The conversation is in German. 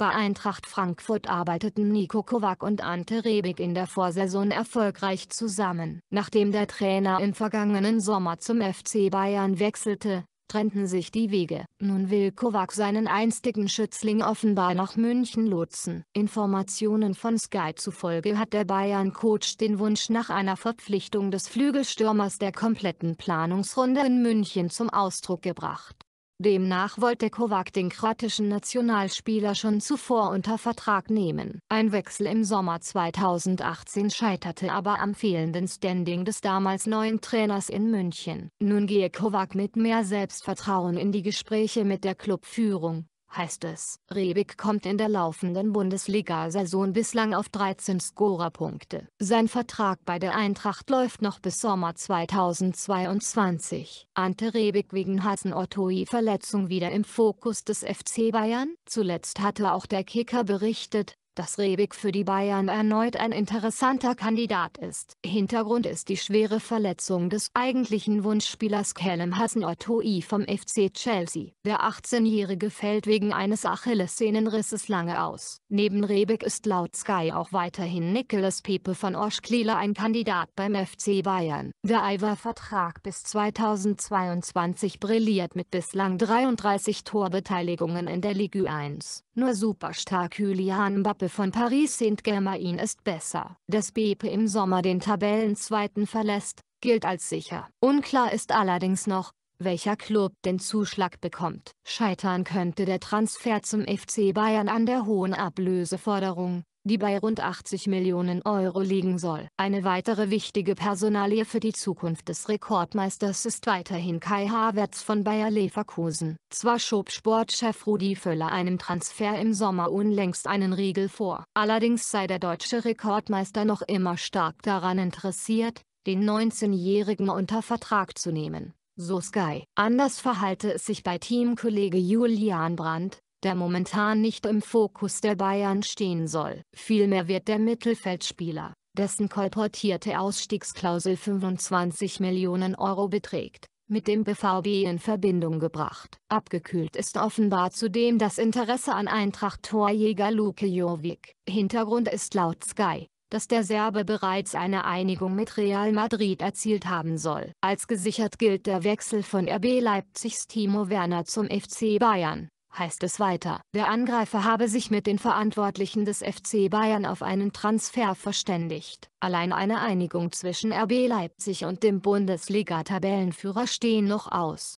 Bei Eintracht Frankfurt arbeiteten Nico Kovac und Ante Rebic in der Vorsaison erfolgreich zusammen. Nachdem der Trainer im vergangenen Sommer zum FC Bayern wechselte, trennten sich die Wege. Nun will Kovac seinen einstigen Schützling offenbar nach München lotsen. Informationen von Sky zufolge hat der Bayern-Coach den Wunsch nach einer Verpflichtung des Flügelstürmers der kompletten Planungsrunde in München zum Ausdruck gebracht. Demnach wollte Kovac den kroatischen Nationalspieler schon zuvor unter Vertrag nehmen. Ein Wechsel im Sommer 2018 scheiterte aber am fehlenden Standing des damals neuen Trainers in München. Nun gehe Kovac mit mehr Selbstvertrauen in die Gespräche mit der Clubführung heißt es. Rebig kommt in der laufenden Bundesliga-Saison bislang auf 13 Scorerpunkte. Sein Vertrag bei der Eintracht läuft noch bis Sommer 2022. Ante Rebig wegen Hassen Ottoi-Verletzung wieder im Fokus des FC Bayern. Zuletzt hatte auch der Kicker berichtet, dass Rebic für die Bayern erneut ein interessanter Kandidat ist. Hintergrund ist die schwere Verletzung des eigentlichen Wunschspielers Callum Hassen-Ottoi vom FC Chelsea. Der 18-Jährige fällt wegen eines Achillessehnenrisses lange aus. Neben Rebic ist laut Sky auch weiterhin Nicolas Pepe von Oschkliele ein Kandidat beim FC Bayern. Der Iver-Vertrag bis 2022 brilliert mit bislang 33 Torbeteiligungen in der Ligue 1. Nur Superstar Kylian Mbappe von Paris Saint-Germain ist besser. Dass Bepe im Sommer den Tabellenzweiten verlässt, gilt als sicher. Unklar ist allerdings noch, welcher Club den Zuschlag bekommt. Scheitern könnte der Transfer zum FC Bayern an der hohen Ablöseforderung, die bei rund 80 Millionen Euro liegen soll. Eine weitere wichtige Personalie für die Zukunft des Rekordmeisters ist weiterhin Kai Havertz von Bayer Leverkusen. Zwar schob Sportchef Rudi Völler einem Transfer im Sommer unlängst einen Riegel vor, allerdings sei der deutsche Rekordmeister noch immer stark daran interessiert, den 19-Jährigen unter Vertrag zu nehmen so Sky. Anders verhalte es sich bei Teamkollege Julian Brandt, der momentan nicht im Fokus der Bayern stehen soll. Vielmehr wird der Mittelfeldspieler, dessen kolportierte Ausstiegsklausel 25 Millionen Euro beträgt, mit dem BVB in Verbindung gebracht. Abgekühlt ist offenbar zudem das Interesse an Eintracht-Torjäger Luke Jovic. Hintergrund ist laut Sky, dass der Serbe bereits eine Einigung mit Real Madrid erzielt haben soll. Als gesichert gilt der Wechsel von RB Leipzigs Timo Werner zum FC Bayern heißt es weiter. Der Angreifer habe sich mit den Verantwortlichen des FC Bayern auf einen Transfer verständigt. Allein eine Einigung zwischen RB Leipzig und dem Bundesliga-Tabellenführer stehen noch aus.